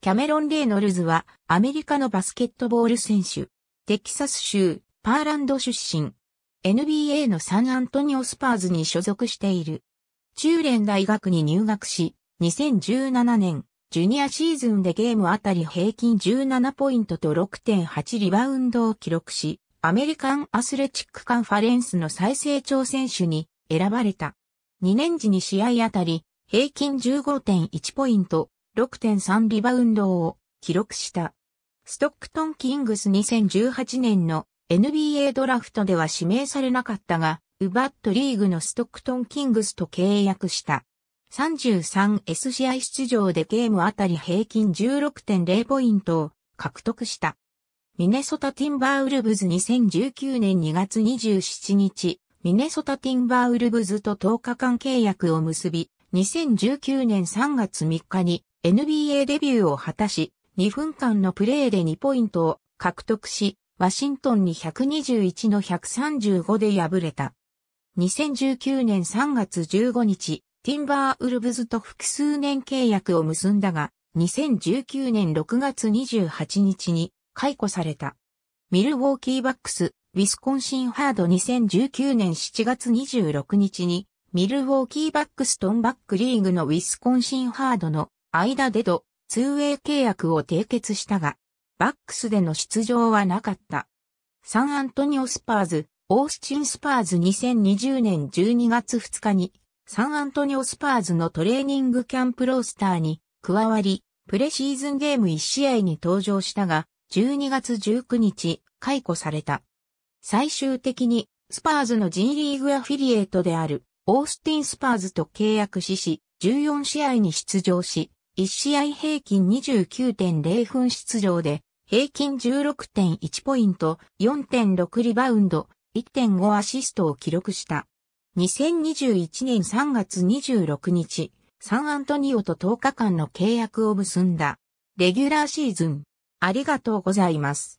キャメロン・レイノルズはアメリカのバスケットボール選手。テキサス州パーランド出身。NBA のサンアントニオスパーズに所属している。中連大学に入学し、2017年、ジュニアシーズンでゲームあたり平均17ポイントと6.8リバウンドを記録し、アメリカンアスレチックカンファレンスの最成長選手に選ばれた。2年時に試合あたり平均15.1ポイント、6.3リバウンドを記録した。ストックトン・キングス2018年の NBA ドラフトでは指名されなかったが、ウバットリーグのストックトン・キングスと契約した。33S 試合出場でゲームあたり平均16.0ポイントを獲得した。ミネソタ・ティンバーウルブズ2019年2月27日、ミネソタ・ティンバーウルブズと10日間契約を結び、2019年3月3日に NBA デビューを果たし、2分間のプレーで2ポイントを獲得し、ワシントンに121の135で敗れた。2019年3月15日、ティンバーウルブズと複数年契約を結んだが、2019年6月28日に解雇された。ミルウォーキーバックス、ウィスコンシンハード2019年7月26日にミルウォーキーバックストンバックリーグのウィスコンシンハードの間でド、ツーウェイ契約を締結したが、バックスでの出場はなかった。サンアントニオスパーズ、オースチンスパーズ2020年12月2日に、サンアントニオスパーズのトレーニングキャンプロースターに加わり、プレシーズンゲーム1試合に登場したが、12月19日、解雇された。最終的に、スパーズの G リーグアフィリエイトである、オースティン・スパーズと契約しし、14試合に出場し、1試合平均29.0分出場で、平均16.1ポイント、4.6リバウンド、1.5アシストを記録した。2021年3月26日、サンアントニオと10日間の契約を結んだ。レギュラーシーズン。ありがとうございます。